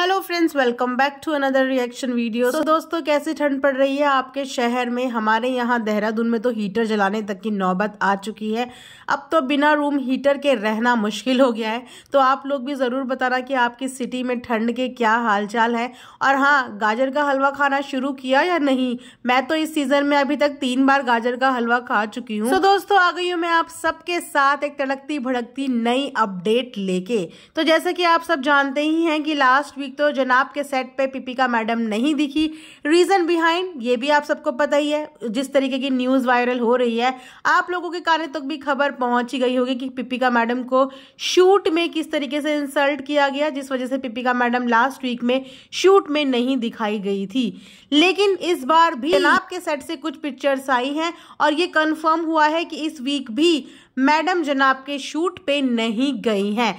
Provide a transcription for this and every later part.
hello friends welcome back to another reaction video तो दोस्तों कैसी ठंड पड़ रही है आपके शहर में हमारे यहाँ देहरादून में तो हीटर जलाने तक की नौबत आ चुकी है अब तो बिना रूम हीटर के रहना मुश्किल हो गया है तो आप लोग भी ज़रूर बताना कि आपकी सिटी में ठंड के क्या हालचाल है और हाँ गाजर का हलवा खाना शुरू किया या नहीं मैं तो इस सीज़न में अभी तक तीन बार गाजर का हलवा खा चुकी हूँ तो दोस्तों आ गई हूँ मैं आप सबके साथ एक तड़कती भड़कती नई अपडेट लेके तो जैसे कि आप सब जानते ही हैं कि लास्ट वीक वीक तो जनाब के सेट पे पिपिका मैडम नहीं दिखी रीज़न बिहाइंड ये भी आप सबको पता ही है जिस तरीके की न्यूज़ वायरल हो रही है आप लोगों के कारण तक तो भी खबर पहुंच ही गई होगी कि पिपिका मैडम को शूट में किस तरीके से इंसल्ट किया गया जिस वजह से पिपिका मैडम लास्ट वीक में शूट में नहीं दिखाई गई थी लेकिन इस बार भी जनाब के सेट से कुछ पिक्चर्स आई हैं और ये कन्फर्म हुआ है कि इस वीक भी मैडम जनाब के शूट पे नहीं गई हैं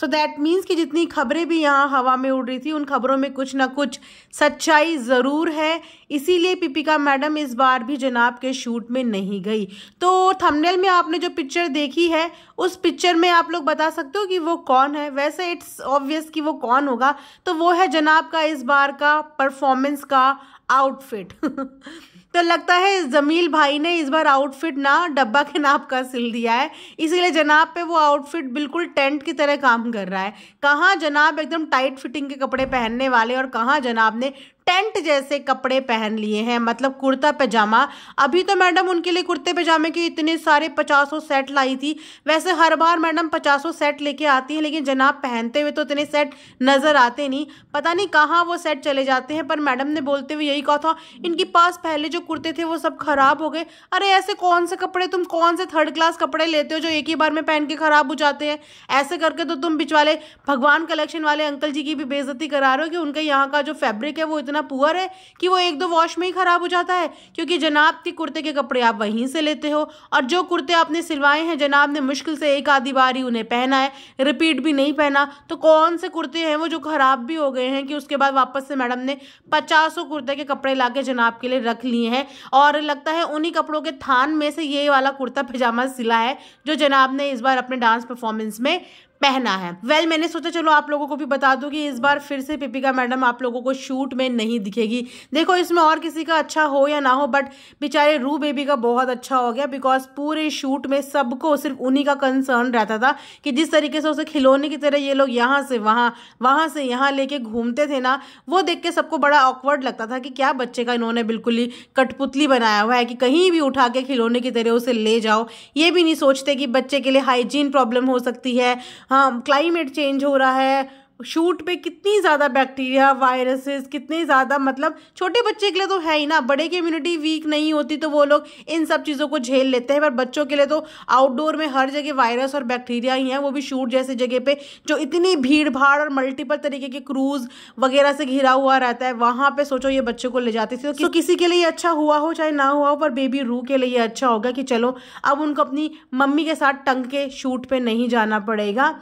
सो दैट मीन्स कि जितनी खबरें भी यहाँ हवा में उड़ रही थी उन खबरों में कुछ ना कुछ सच्चाई ज़रूर है इसीलिए पिपिका मैडम इस बार भी जनाब के शूट में नहीं गई तो थंबनेल में आपने जो पिक्चर देखी है उस पिक्चर में आप लोग बता सकते हो कि वो कौन है वैसे इट्स ऑब्वियस कि वो कौन होगा तो वो है जनाब का इस बार का परफॉर्मेंस का आउटफिट तो लगता है जमील भाई ने इस बार आउटफिट ना डब्बा के नाप का सिल दिया है इसीलिए जनाब पे वो आउटफिट बिल्कुल टेंट की तरह काम कर रहा है कहाँ जनाब एकदम टाइट फिटिंग के कपड़े पहनने वाले और कहाँ जनाब ने टेंट जैसे कपड़े पहन लिए हैं मतलब कुर्ता पैजामा अभी तो मैडम उनके लिए कुर्ते पैजामे के इतने सारे पचासों सेट लाई थी वैसे हर बार मैडम पचासों सेट लेके आती हैं लेकिन जनाब पहनते हुए तो इतने सेट नज़र आते नहीं पता नहीं कहाँ वो सेट चले जाते हैं पर मैडम ने बोलते हुए यही कहा था इनके पास पहले जो कुर्ते थे वो सब ख़राब हो गए अरे ऐसे कौन से कपड़े तुम कौन से थर्ड क्लास कपड़े लेते हो जो एक ही बार में पहन के ख़राब हो जाते हैं ऐसे करके तो तुम बिचवाले भगवान कलेक्शन वाले अंकल जी की भी बेजती करा रहे हो कि उनके यहाँ का जो फैब्रिक है वो इतना इतना पुअर है कि वो एक दो वॉश में ही ख़राब हो जाता है क्योंकि जनाब के कुर्ते के कपड़े आप वहीं से लेते हो और जो कुर्ते आपने सिलवाए हैं जनाब ने मुश्किल से एक आधी बार ही उन्हें पहना है रिपीट भी नहीं पहना तो कौन से कुर्ते हैं वो जो ख़राब भी हो गए हैं कि उसके बाद वापस से मैडम ने पचासों कुर्ते के कपड़े ला जनाब के लिए रख लिए हैं और लगता है उन्हीं कपड़ों के थान में से ये वाला कुर्ता पजामा सिला है जो जनाब ने इस बार अपने डांस परफॉर्मेंस में पहना है वेल well, मैंने सोचा चलो आप लोगों को भी बता दूं कि इस बार फिर से पिपिका मैडम आप लोगों को शूट में नहीं दिखेगी देखो इसमें और किसी का अच्छा हो या ना हो बट बेचारे रू बेबी का बहुत अच्छा हो गया बिकॉज पूरे शूट में सबको सिर्फ उन्हीं का कंसर्न रहता था कि जिस तरीके से उसे खिलौने की तरह ये लोग यहाँ से वहाँ वहाँ से यहाँ लेके घूमते थे ना वो देख के सबको बड़ा ऑकवर्ड लगता था कि क्या बच्चे का इन्होंने बिल्कुल ही कठपुतली बनाया हुआ है कि कहीं भी उठा के खिलौने की तरह उसे ले जाओ ये भी नहीं सोचते कि बच्चे के लिए हाइजीन प्रॉब्लम हो सकती है हाँ क्लाइमेट चेंज हो रहा है शूट पे कितनी ज़्यादा बैक्टीरिया वायरसेस कितने ज़्यादा मतलब छोटे बच्चे के लिए तो है ही ना बड़े की इम्यूनिटी वीक नहीं होती तो वो लोग इन सब चीज़ों को झेल लेते हैं पर बच्चों के लिए तो आउटडोर में हर जगह वायरस और बैक्टीरिया ही हैं वो भी शूट जैसे जगह पे जो इतनी भीड़ भाड़ और मल्टीपल तरीके के क्रूज वगैरह से घिरा हुआ रहता है वहाँ पर सोचो ये बच्चों को ले जाते थे तो कि, so, किसी के लिए अच्छा हुआ हो चाहे ना हुआ हो पर बेबी रू के लिए अच्छा होगा कि चलो अब उनको अपनी मम्मी के साथ टंग के शूट पर नहीं जाना पड़ेगा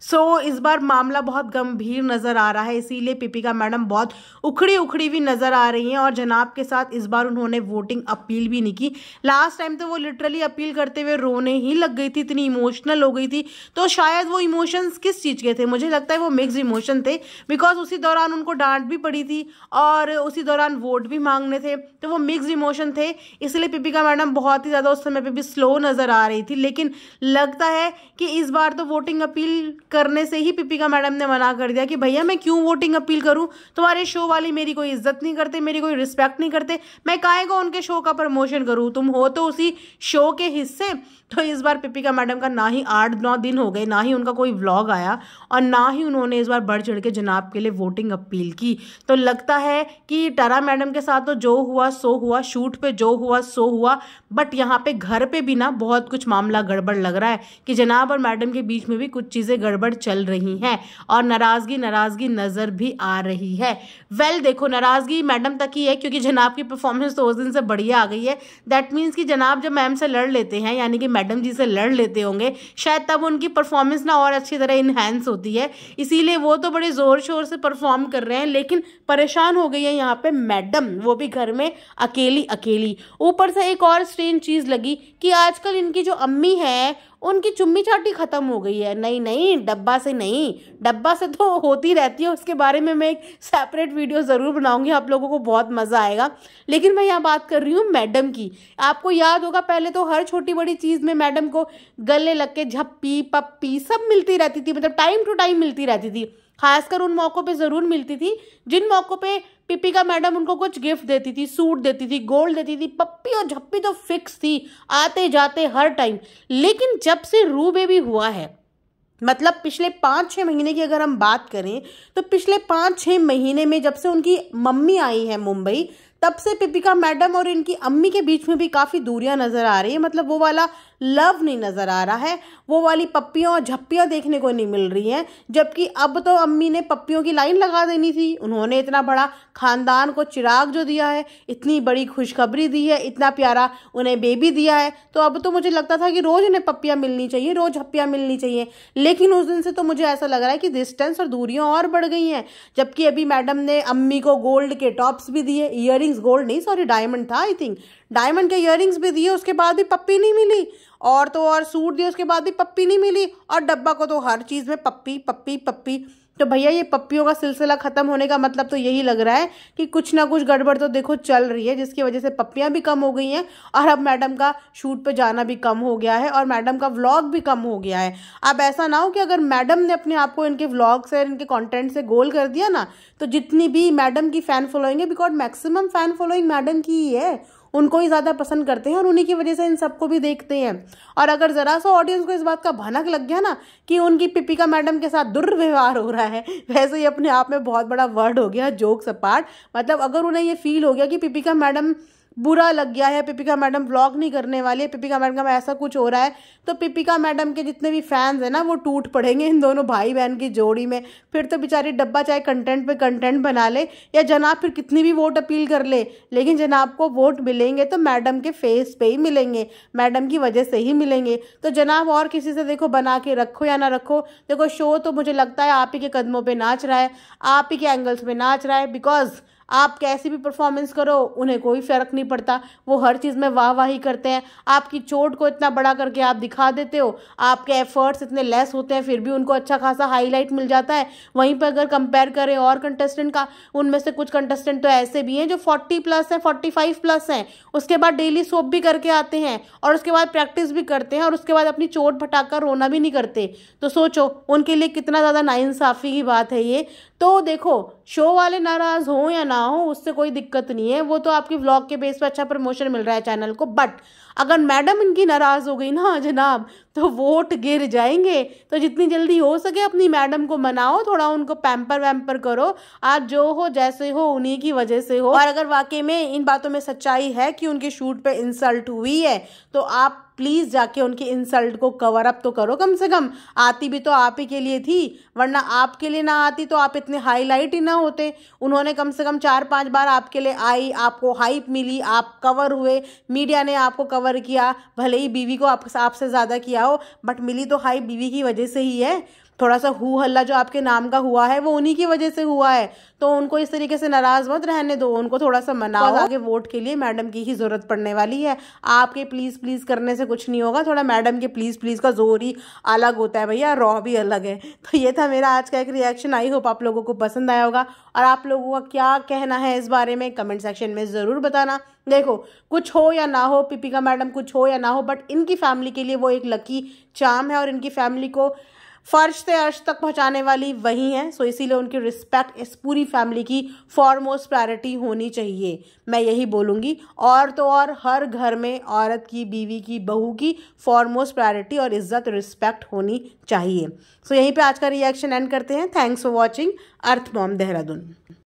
सो so, इस बार मामला बहुत गंभीर नज़र आ रहा है इसीलिए पिपिका मैडम बहुत उखड़ी उखड़ी हुई नज़र आ रही हैं और जनाब के साथ इस बार उन्होंने वोटिंग अपील भी नहीं की लास्ट टाइम तो वो लिटरली अपील करते हुए रोने ही लग गई थी इतनी इमोशनल हो गई थी तो शायद वो इमोशंस किस चीज़ के थे मुझे लगता है वो मिक्स इमोशन थे बिकॉज उसी दौरान उनको डांट भी पड़ी थी और उसी दौरान वोट भी मांगने थे तो वो मिक्स इमोशन थे इसलिए पिपिका मैडम बहुत ही ज़्यादा उस समय पर भी स्लो नज़र आ रही थी लेकिन लगता है कि इस बार तो वोटिंग अपील करने से ही पिपिका मैडम ने मना कर दिया कि भैया मैं क्यों वोटिंग अपील करूं तुम्हारे शो वाली मेरी कोई इज्जत नहीं करते मेरी कोई रिस्पेक्ट नहीं करते मैं काहे को उनके शो का प्रमोशन करूं तुम हो तो उसी शो के हिस्से तो इस बार पिपिका मैडम का ना ही आठ नौ दिन हो गए ना ही उनका कोई व्लॉग आया और ना ही उन्होंने इस बार बढ़ चढ़ के जनाब के लिए वोटिंग अपील की तो लगता है कि टरा मैडम के साथ तो जो हुआ सो हुआ शूट पे जो हुआ सो हुआ बट यहाँ पे घर पे भी ना बहुत कुछ मामला गड़बड़ लग रहा है कि जनाब और मैडम के बीच में भी कुछ चीज़ें गड़बड़ गड़बड़ चल रही है और नाराज़गी नाराज़गी नज़र भी आ रही है वेल well, देखो नाराज़गी मैडम तक ही है क्योंकि जनाब की परफॉर्मेंस तो उस दिन से बढ़िया आ गई है दैट मीन्स कि जनाब जब मैम से लड़ लेते हैं यानी कि मैडम जी से लड़ लेते होंगे शायद तब उनकी परफॉर्मेंस ना और अच्छी तरह इन्हेंस होती है इसीलिए वो तो बड़े ज़ोर शोर से परफॉर्म कर रहे हैं लेकिन परेशान हो गई है यहाँ पे मैडम वो भी घर में अकेली अकेली ऊपर से एक और स्ट्रेन चीज़ लगी कि आजकल इनकी जो अम्मी है उनकी चुम्मी चाटी ख़त्म हो गई है नहीं नहीं डब्बा से नहीं डब्बा से तो होती रहती है उसके बारे में मैं एक सेपरेट वीडियो ज़रूर बनाऊंगी आप लोगों को बहुत मज़ा आएगा लेकिन मैं यहाँ बात कर रही हूँ मैडम की आपको याद होगा पहले तो हर छोटी बड़ी चीज़ में मैडम को गले लग के झप्पी पप्पी सब मिलती रहती थी मतलब टाइम टू टाइम मिलती रहती थी खासकर उन मौक़ों पे ज़रूर मिलती थी जिन मौक़ों पे पिपिका मैडम उनको कुछ गिफ्ट देती थी सूट देती थी गोल्ड देती थी पप्पी और झप्पी तो फिक्स थी आते जाते हर टाइम लेकिन जब से रू बेबी हुआ है मतलब पिछले पाँच छः महीने की अगर हम बात करें तो पिछले पाँच छः महीने में जब से उनकी मम्मी आई है मुंबई तब से पिपिका मैडम और इनकी अम्मी के बीच में भी काफ़ी दूरियां नज़र आ रही है मतलब वो वाला लव नहीं नज़र आ रहा है वो वाली पप्पियों और झप्पियाँ देखने को नहीं मिल रही हैं जबकि अब तो अम्मी ने पप्पियों की लाइन लगा देनी थी उन्होंने इतना बड़ा ख़ानदान को चिराग जो दिया है इतनी बड़ी खुशखबरी दी है इतना प्यारा उन्हें बेबी दिया है तो अब तो मुझे लगता था कि रोज़ उन्हें पप्पियाँ मिलनी चाहिए रोज़ झप्पियाँ मिलनी चाहिए लेकिन उस दिन से तो मुझे ऐसा लग रहा है कि डिस्टेंस और दूरियाँ और बढ़ गई हैं जबकि अभी मैडम ने अम्मी को गोल्ड के टॉप्स भी दिए ईयर इयरिंग्स गोल्ड नहीं सॉरी डायमंड था आई थिंक डायमंड के इयरिंग्स भी दिए उसके बाद भी पप्पी नहीं मिली और तो और सूट दिए उसके बाद भी पप्पी नहीं मिली और डब्बा को तो हर चीज़ में पप्पी पप्पी पप्पी तो भैया ये पप्पियों का सिलसिला ख़त्म होने का मतलब तो यही लग रहा है कि कुछ ना कुछ गड़बड़ तो देखो चल रही है जिसकी वजह से पप्पियाँ भी कम हो गई हैं और अब मैडम का शूट पे जाना भी कम हो गया है और मैडम का व्लॉग भी कम हो गया है अब ऐसा ना हो कि अगर मैडम ने अपने आप को इनके व्लॉग से इनके कॉन्टेंट से गोल कर दिया ना तो जितनी भी मैडम की फ़ैन फॉलोइंग है because maximum fan following madam की ही है उनको ही ज़्यादा पसंद करते हैं और उन्हीं की वजह से इन सबको भी देखते हैं और अगर ज़रा सा ऑडियंस को इस बात का भनक लग गया ना कि उनकी पिपिका मैडम के साथ दुर्व्यवहार हो रहा है वैसे ही अपने आप में बहुत बड़ा वर्ड हो गया जोक्स सपाट मतलब अगर उन्हें ये फील हो गया कि पिपिका मैडम बुरा लग गया है पिपिका मैडम व्लॉग नहीं करने वाली है पिपिका मैडम का ऐसा कुछ हो रहा है तो पिपिका मैडम के जितने भी फैंस हैं ना वो टूट पड़ेंगे इन दोनों भाई बहन की जोड़ी में फिर तो बेचारी डब्बा चाहे कंटेंट पे कंटेंट बना ले या जनाब फिर कितनी भी वोट अपील कर ले लेकिन जनाब को वोट मिलेंगे तो मैडम के फेस पर ही मिलेंगे मैडम की वजह से ही मिलेंगे तो जनाब और किसी से देखो बना के रखो या ना रखो देखो शो तो मुझे लगता है आप ही के कदमों पर नाच रहा है आप ही के एंगल्स में नाच रहा है बिकॉज आप कैसी भी परफॉर्मेंस करो उन्हें कोई फ़र्क नहीं पड़ता वो हर चीज़ में वाह वाह ही करते हैं आपकी चोट को इतना बड़ा करके आप दिखा देते हो आपके एफर्ट्स इतने लेस होते हैं फिर भी उनको अच्छा खासा हाईलाइट मिल जाता है वहीं पर अगर कंपेयर करें और कंटेस्टेंट का उनमें से कुछ कंटेस्टेंट तो ऐसे भी हैं जो फोर्टी प्लस हैं फोर्टी फाइव प्लस हैं उसके बाद डेली सोप भी करके आते हैं और उसके बाद प्रैक्टिस भी करते हैं और उसके बाद अपनी चोट भटाकर रोना भी नहीं करते तो सोचो उनके लिए कितना ज़्यादा नाइंसाफ़ी की बात है ये तो देखो शो वाले नाराज़ हों या ना ना हो उससे कोई दिक्कत नहीं है वो तो आपकी व्लॉग के बेस पर अच्छा प्रमोशन मिल रहा है चैनल को बट अगर मैडम इनकी नाराज़ हो गई ना जनाब तो वोट गिर जाएंगे तो जितनी जल्दी हो सके अपनी मैडम को मनाओ थोड़ा उनको पैम्पर वैम्पर करो आज जो हो जैसे हो उन्हीं की वजह से हो और अगर वाकई में इन बातों में सच्चाई है कि उनके शूट पे इंसल्ट हुई है तो आप प्लीज़ जाके उनके इंसल्ट को कवर अप तो करो कम से कम आती भी तो आप ही के लिए थी वरना आपके लिए ना आती तो आप इतने हाईलाइट ही ना होते उन्होंने कम से कम चार पांच बार आपके लिए आई आपको हाइप मिली आप कवर हुए मीडिया ने आपको कवर किया भले ही बीवी को आप, आपसे ज़्यादा किया बट मिली तो हाई बीवी की वजह से ही है थोड़ा सा हु हल्ला जो आपके नाम का हुआ है वो उन्हीं की वजह से हुआ है तो उनको इस तरीके से नाराज़ मत रहने दो उनको थोड़ा सा मनाओ आगे वोट के लिए मैडम की ही ज़रूरत पड़ने वाली है आपके प्लीज़ प्लीज़ करने से कुछ नहीं होगा थोड़ा मैडम के प्लीज़ प्लीज़ का जोर ही अलग होता है भैया रॉ भी अलग है तो ये था मेरा आज का एक रिएक्शन आई होप आप लोगों को पसंद आया होगा और आप लोगों का क्या कहना है इस बारे में कमेंट सेक्शन में ज़रूर बताना देखो कुछ हो या ना हो पिपिका मैडम कुछ हो या ना हो बट इनकी फैमिली के लिए वो एक लकी चाम है और इनकी फैमिली को फर्श से अर्श तक पहुंचाने वाली वही हैं सो इसीलिए उनकी रिस्पेक्ट इस पूरी फैमिली की फॉरमोस्ट प्रायोरिटी होनी चाहिए मैं यही बोलूँगी और तो और हर घर में औरत की बीवी की बहू की फॉरमोस्ट प्रायोरिटी और इज्जत रिस्पेक्ट होनी चाहिए सो so, यहीं पर आज का रिएक्शन एंड करते हैं thanks for watching earth mom Dehradun